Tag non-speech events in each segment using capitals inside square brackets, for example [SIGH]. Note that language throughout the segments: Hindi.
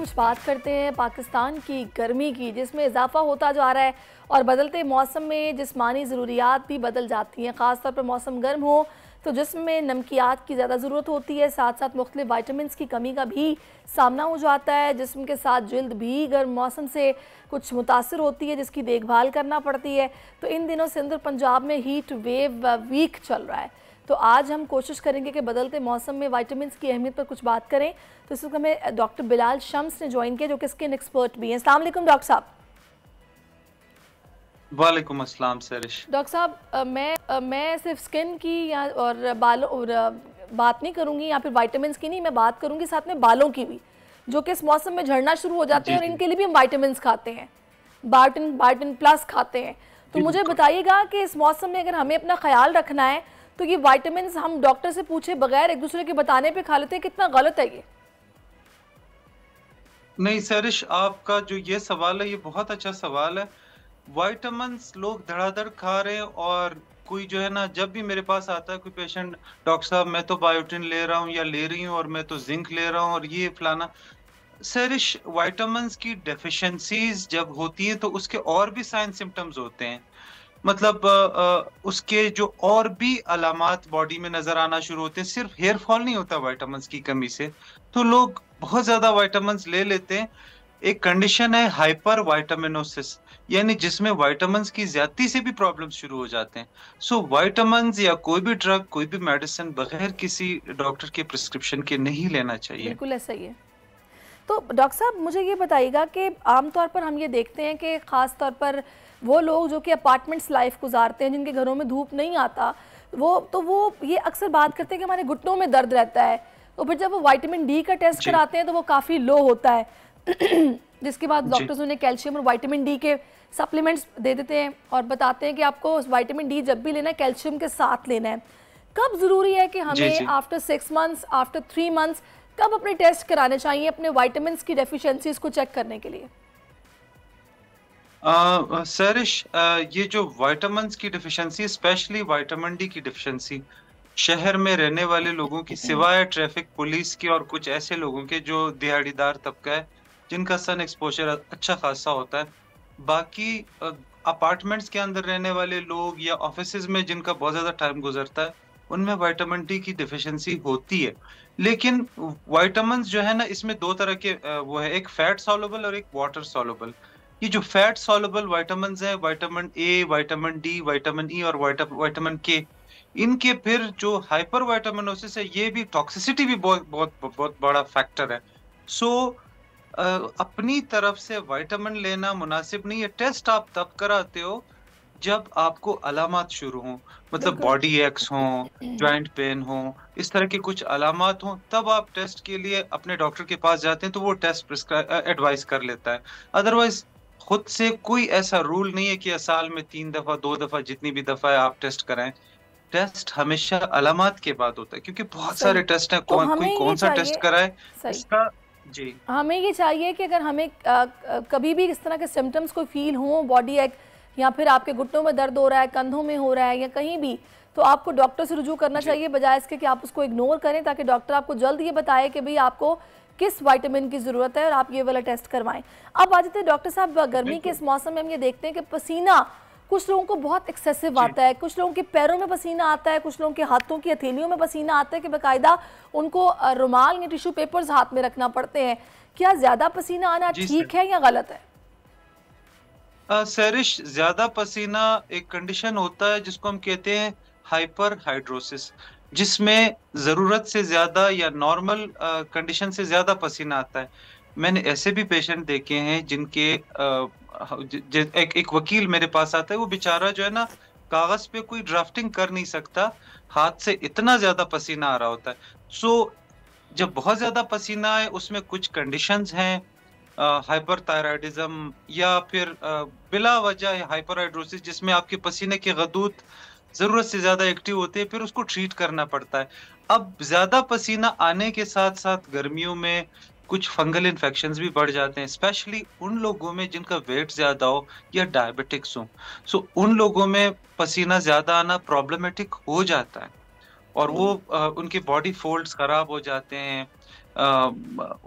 कुछ बात करते हैं पाकिस्तान की गर्मी की जिसमें इजाफा होता जा रहा है और बदलते मौसम में जिसमानी ज़रूरियात भी बदल जाती हैं ख़ासतौर पर मौसम गर्म हो तो जिसम में नमकियात की ज़्यादा ज़रूरत होती है साथ साथ मुख्तु वाइटमिन की कमी का भी सामना हो जाता है जिसम के साथ जल्द भी गर्म मौसम से कुछ मुतासर होती है जिसकी देखभाल करना पड़ती है तो इन दिनों सिंध और पंजाब में हीट वेव वीक चल रहा है तो आज हम कोशिश करेंगे कि बदलते मौसम में वाइटामिन की अहमियत पर कुछ बात करें तो इस वक्त हमें डॉक्टर बिलाल शम्स ने ज्वाइन किया जो कि स्किन एक्सपर्ट भी हैं असल डॉक्टर साहब वालेकुम अस्सलाम सरिश डॉक्टर साहब मैं मैं सिर्फ स्किन की या और बालों और बात नहीं करूंगी या फिर वाइटामिन की नहीं मैं बात करूंगी साथ में बालों की भी जो कि इस मौसम में झड़ना शुरू हो जाते हैं और इनके लिए भी हम वाइटामिन खाते हैं बार्टन बार्टन प्लस खाते हैं तो मुझे बताइएगा कि इस मौसम में अगर हमें अपना ख्याल रखना है तो ये वाइटामिन हम डॉक्टर से पूछे बगैर एक दूसरे के बताने पे खा लेते हैं कितना गलत है ये नहीं सरिश आपका जो ये सवाल है ये बहुत अच्छा सवाल है वाइटामिन लोग धड़ाधड़ खा रहे हैं और कोई जो है ना जब भी मेरे पास आता है कोई पेशेंट डॉक्टर साहब मैं तो बायोटिन ले रहा हूँ या ले रही हूँ और मैं तो जिंक ले रहा हूँ और ये फलाना सरिश वाइटामस की डेफिशिएंसीज जब होती है तो उसके और भी साइन सिम्टम्स होते हैं मतलब आ, उसके जो और भी अलामत बॉडी में नजर आना शुरू होते हैं सिर्फ हेयर फॉल नहीं होता वाइटामिन की कमी से तो लोग बहुत ज्यादा वाइटामिन ले लेते हैं एक कंडीशन है हाइपर वाइटामिनोसिस यानी जिसमें वाइटामस की ज्यादा से भी प्रॉब्लम शुरू हो जाते हैं सो so, वाइटामस या कोई भी ड्रग कोई भी मेडिसिन बगैर किसी डॉक्टर के प्रिस्क्रिप्शन के नहीं लेना चाहिए बिल्कुल ऐसा ही है तो डॉक्टर साहब मुझे ये बताइएगा कि आमतौर पर हम ये देखते हैं कि ख़ास तौर पर वो लोग जो कि अपार्टमेंट्स लाइफ गुजारते हैं जिनके घरों में धूप नहीं आता वो तो वो ये अक्सर बात करते हैं कि हमारे घुटनों में दर्द रहता है तो फिर जब वो वाइटामिन डी का टेस्ट कराते हैं तो वो काफ़ी लो होता है [CLEARS THROAT] जिसके बाद डॉक्टर्स उन्हें कैल्शियम और वाइटामिन डी के सप्लीमेंट्स दे देते हैं और बताते हैं कि आपको वाइटामिन डी जब भी लेना है कैल्शियम के साथ लेना है कब ज़रूरी है कि हमें after six months after three months कब अपने टेस्ट कराने चाहिए अपने वाइटामिन की डेफिशेंसीज को चेक करने के लिए सरिश ये जो वाइटामिन की डिफिशेंसी स्पेशली वाइटामिन डी की डिफिशेंसी शहर में रहने वाले लोगों की हम्म। सिवाय ट्रैफिक पुलिस के और कुछ ऐसे लोगों के जो दिहाड़ीदार तबका है जिनका सन एक्सपोजर अच्छा खासा होता है बाकी अपार्टमेंट्स के अंदर रहने वाले लोग या ऑफिस में जिनका बहुत ज़्यादा टाइम गुजरता है उनमें वाइटामिन डी की डिफिशेंसी होती है लेकिन वाइटामिन जो है ना इसमें दो तरह के वो है एक फैट सॉलेबल और एक वाटर सॉलेबल ये जो फैट सॉलेबल वाइटामिन है vitamin A vitamin D vitamin E और वाइटामिन के इनके फिर जो हाइपर वाइटामिनोसिस है ये भी टॉक्सिसिटी भी बहुत बहुत बहुत बड़ा फैक्टर है सो so, अपनी तरफ से वाइटामिन लेना मुनासिब नहीं है टेस्ट आप तब कराते हो जब आपको अलामत शुरू हो मतलब बॉडी एक्स हो ज्वाइंट पेन हो इस तरह के कुछ अलामत हो तब आप टेस्ट के लिए अपने डॉक्टर के पास जाते हैं तो वो टेस्ट प्रिस्क्राइब एडवाइस कर लेता है अदरवाइज खुद से कोई ऐसा रूल नहीं है कि साल में तीन दफा दो दफा जितनी भी दफा है आप टेस्ट कराएं टेस्ट हमेशा अलामत के बाद होता है क्योंकि बहुत सारे टेस्ट हैं तो कौन तो कोई कौन सा टेस्ट कराए इसका जी हमें ये चाहिए कि अगर हमें आ, कभी भी इस तरह के सिम्टम्स को फील हो बॉडी एक या फिर आपके घुटनों में दर्द हो रहा है कंधों में हो रहा है या कहीं भी तो आपको डॉक्टर से रुजू करना चाहिए बजाय इसके कि आप उसको इग्नोर करें ताकि डॉक्टर आपको जल्द ये बताए कि भाई आपको किस विटामिन की ज़रूरत है और आप ये वाला टेस्ट करवाएं अब आ जाते हैं डॉक्टर साहब गर्मी के इस मौसम में हम ये देखते हैं कि पसीना कुछ लोगों को बहुत एक्सेसिव आता है कुछ लोगों के पैरों में पसीना आता है कुछ लोगों के हाथों की हथेलियों में पसीना आता है कि बाकायदा उनको रुमाल या टिश्यू पेपर्स हाथ में रखना पड़ते हैं क्या ज़्यादा पसीना आना ठीक है या गलत है सरिश ज्यादा पसीना एक कंडीशन होता है जिसको हम कहते हैं हाइपर हाइड्रोसिस जिसमें ज़रूरत से ज़्यादा या नॉर्मल कंडीशन से ज़्यादा पसीना आता है मैंने ऐसे भी पेशेंट देखे हैं जिनके आ, एक, एक वकील मेरे पास आता है वो बेचारा जो है ना कागज़ पे कोई ड्राफ्टिंग कर नहीं सकता हाथ से इतना ज़्यादा पसीना आ रहा होता है सो so, जब बहुत ज़्यादा पसीना है उसमें कुछ कंडीशंस हैं हाइपर थायराइडिज्म या फिर बिला वजह हाइपर हाइड्रोसिस जिसमें आपके पसीने के गदूत ज़रूरत से ज़्यादा एक्टिव होते हैं फिर उसको ट्रीट करना पड़ता है अब ज़्यादा पसीना आने के साथ साथ गर्मियों में कुछ फंगल इन्फेक्शन भी बढ़ जाते हैं स्पेशली उन लोगों में जिनका वेट ज़्यादा हो या डायबिटिक्स हो सो उन लोगों में पसीना ज़्यादा आना प्रॉब्लमेटिक हो जाता है और वो आ, उनके बॉडी फोल्ड्स खराब हो जाते हैं आ,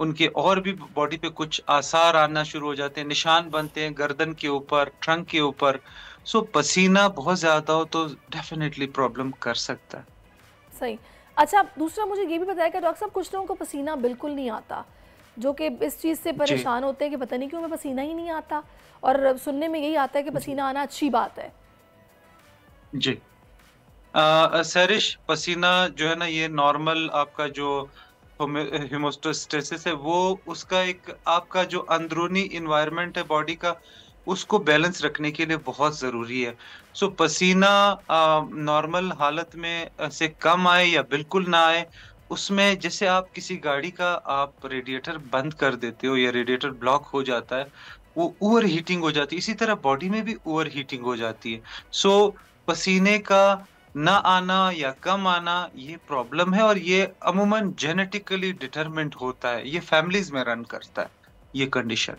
उनके और भी बॉडी पे कुछ आसार आना शुरू हो जाते हैं निशान बनते हैं गर्दन के ऊपर ट्रंक के ऊपर सो पसीना बहुत ज़्यादा हो तो डेफिनेटली प्रॉब्लम कर सकता है सही अच्छा दूसरा मुझे ये भी बताया कि डॉक्टर साहब कुछ लोगों को पसीना बिल्कुल नहीं आता जो कि इस चीज़ से परेशान होते हैं कि पता नहीं क्यों मैं पसीना ही नहीं आता और सुनने में यही आता है कि पसीना आना अच्छी बात है जी सरिश पसीना जो है ना ये नॉर्मल आपका जो हिमोस्टोस्टेसिस है वो उसका एक आपका जो अंदरूनी इन्वायरमेंट है बॉडी का उसको बैलेंस रखने के लिए बहुत ज़रूरी है सो so, पसीना नॉर्मल हालत में से कम आए या बिल्कुल ना आए उसमें जैसे आप किसी गाड़ी का आप रेडिएटर बंद कर देते हो या रेडिएटर ब्लॉक हो जाता है वो ओवर हीटिंग हो जाती है इसी तरह बॉडी में भी ओवर हीटिंग हो जाती है सो so, पसीने का ना आना या कम आना ये प्रॉब्लम है और ये अमूमन जेनेटिकली डिटरमेंट होता है ये फैमिलीज में रन करता है ये कंडीशन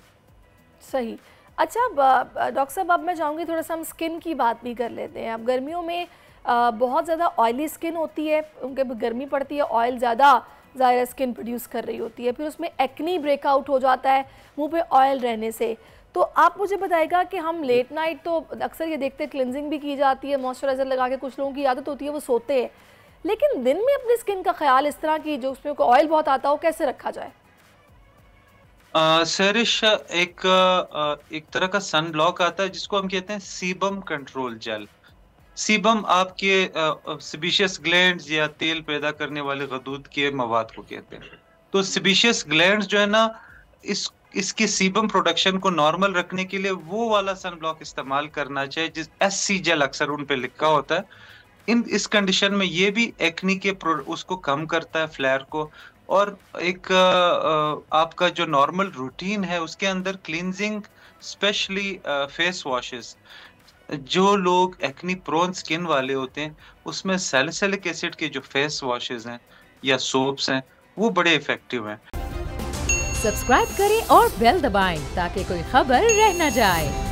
सही अच्छा डॉक्टर साहब अब मैं चाहूँगी थोड़ा सा हम स्किन की बात भी कर लेते हैं अब गर्मियों में बहुत ज़्यादा ऑयली स्किन होती है उनके गर्मी पड़ती है ऑयल ज़्यादा ज़ाहिर स्किन प्रोड्यूस कर रही होती है फिर उसमें एक्नी ब्रेकआउट हो जाता है मुंह पे ऑयल रहने से तो आप मुझे बताएगा कि हम लेट नाइट तो अक्सर ये देखते हैं क्लिनजिंग भी की जाती है मॉइस्चराइज़र लगा के कुछ लोगों की आदत होती है वो सोते हैं लेकिन दिन में अपनी स्किन का ख्याल इस तरह की जो उसमें ऑयल बहुत आता हो कैसे रखा जाए सर एक uh, एक तरह का सन ब्लॉक आता है जिसको हम कहते हैं सीबम कंट्रोल जेल सीबम आपके सिबिशियस ग्लैंड या तेल पैदा करने वाले गदूद के मवाद को कहते हैं तो सिबिशियस ग्लैंड जो है ना इस इसके सीबम प्रोडक्शन को नॉर्मल रखने के लिए वो वाला सन ब्लॉक इस्तेमाल करना चाहिए जिस एस सी जेल अक्सर उन पर लिखा होता है इन इस कंडीशन में ये भी एक्नी के उसको कम करता है फ्लैर को और एक आपका जो नॉर्मल रूटीन है उसके अंदर क्लिनजिंग स्पेशली फेस वॉशेस जो लोग एक्नी प्रोन स्किन वाले होते हैं उसमें सेलिसिलिक एसिड के जो फेस वॉशेस हैं या सोप्स हैं वो बड़े इफेक्टिव हैं सब्सक्राइब करें और बेल दबाएं ताकि कोई खबर रह न जाए